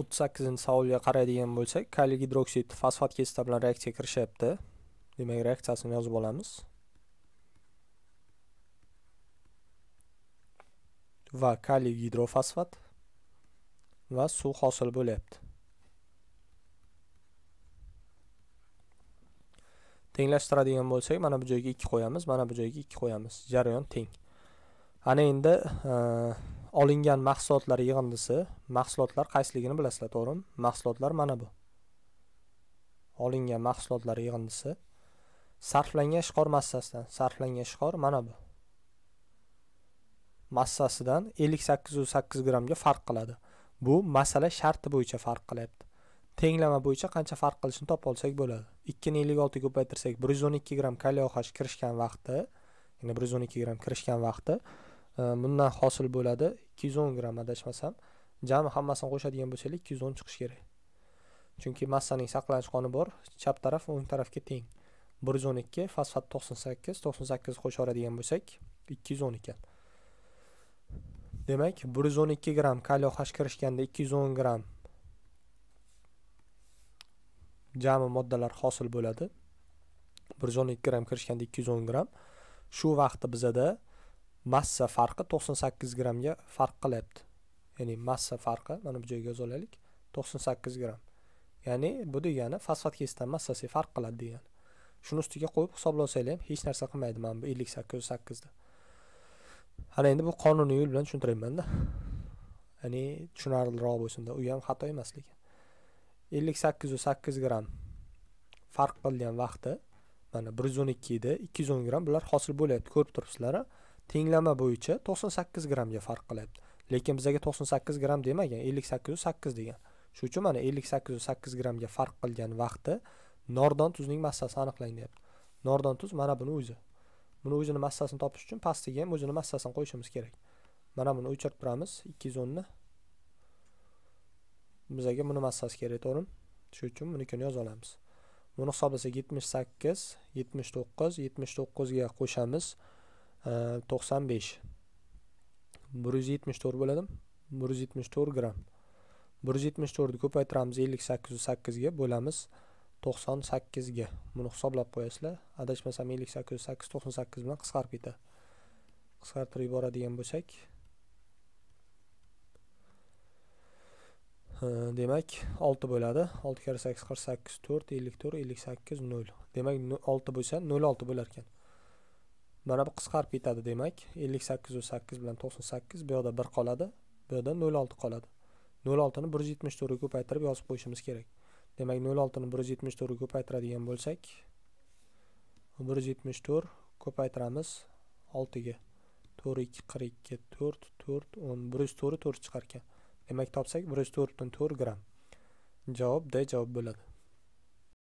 o'ttiz sakkizinchi savolga qaraydigan bo'lsak kaliy gidroksid fosfat kislota bilan reaksiyaga kirishyapti demak reaksiyasini yozib olamiz va kaliy gidrofosfat va suv hosil bo'lyapti tenglashtiradigan bo'lsak mana bu joyga ikki qo'yamiz mana bu joyga ikki qo'yamiz jarayon teng ana endi olingan mahsulotlar yig'indisi mahsulotlar qaysiligini bilasizlar to'g'rimi mahsulotlar mana bu olingan mahsulotlar yig'indisi sarflangan ishqor massasidan sarflangan ishqor mana bu massasidan ellik sakkizu sakkiz grammga farq qiladi bu masala sharti bo'yicha farq qilyapti tenglama bo'yicha qancha farq qilishini topib olsak bo'ladi ikkini ellik oltiga ko'paytirsak bir yuz o'n ikki gramm kalyoxash kirishgan vaqti ya'ni bir yuz o'n ikki gramm kirishgan vaqti Э, bundan hosil bo'ladi ikki yuz o'n gramm adashmasam jami hammasini qo'shadigan bo'lsanglar ikki yuz o'n chiqishi kerak chunki massaning saqlanish qoni bor chap taraf o'ng tarafga teng bir yuz o'n ikki fosfat to'qson sakkiz to'qson sakkiz bo'lsak ikki yuz o'n ekan demak bir yuz o'n ikki gramm kalio h kirishganda ikki yuz o'n gramm jami moddalar hosil bo'ladi bir yuz o'n ikki gramm kirishganda ikki yuz o'n gramm shu vaqtda bizada massa farqi 98 grammga farq qilyapti ya'ni massa farqi mana bu joyga yoza olaylik 98 gramm ya'ni bu degani fosfat kislotani massasi farq qiladi degani shuni ustiga qo'yib hisoblasanglar ham hech narsa qilmaydi mana bu ellik sakkiz sakkizda ana endi bu qonuniy yo'l bilan tushuntiraymanda ya'ni tushunarliroq bo'lsinda u ham xato emas lekin ellik sakkizu sakkiz gramm farq qilgan vaqti mana bir yuz o'n ikki edi ikki yuz o'n gramm bular hosil bo'lyapti ko'rib turibsizlar tenglama bo'yicha 98 grammga farq qilyapti lekin bizaga 98 gramm demagan 58 sakkiz degan shuning uchun mana 58 sakkiz grammga farq qilgan vaqtda nordon tuzning massasi aniqlanyapti nordon tuz mana buni o'zi buni o'zini massasini topish uchun pastiga ham o'zini massasini qo'yishimiz kerak mana buni o'chirib turamiz 210 ni bizaga buni massasi kerak to'g'rimi shuning uchun bunikini yoza olamiz buni hisoblasak 78 79 79 ga qo'shamiz to'qson besh bir yuz yetmish to'rt bo'ladimi bir yuz yetmish to'rt gramm bir yuz yetmish to'rtni ko'paytiramiz ellik sakkizga bo'lamiz to'qson sakkizga buni hisoblab qo'yasizlar adashmasam ellik sakkizu sakkiz to'qson sakkiz bilan qisqarib ketadi qisqartirib yuboradigan bo'lsak demak olti bo'ladi olti karra sakkiz qirq sakkiz to'rt ellik to'rt ellik sakkiz nol demak olti bo'lsa nol olti bo'lar ekan mana bu qisqarib ketadi demak ellik sakkizu sakkiz bilan to'qson sakkiz bu yoqda bir qoladi bu yoqda nol olti qoladi nol oltini bir yuz yetmish to'rtga ko'paytirib yozib qo'yishimiz kerak demak nol oltini bir yuz yetmish to'rtga ko'paytiradigan bo'lsak bir yuz yetmish to'rt ko'paytiramiz oltiga to'rt ikki qirq ikki to'rt to'rt o'n bir yuz to'rt to'rt demak topsak bir yuz to'rt to'rt gramm javob d javob bo'ladi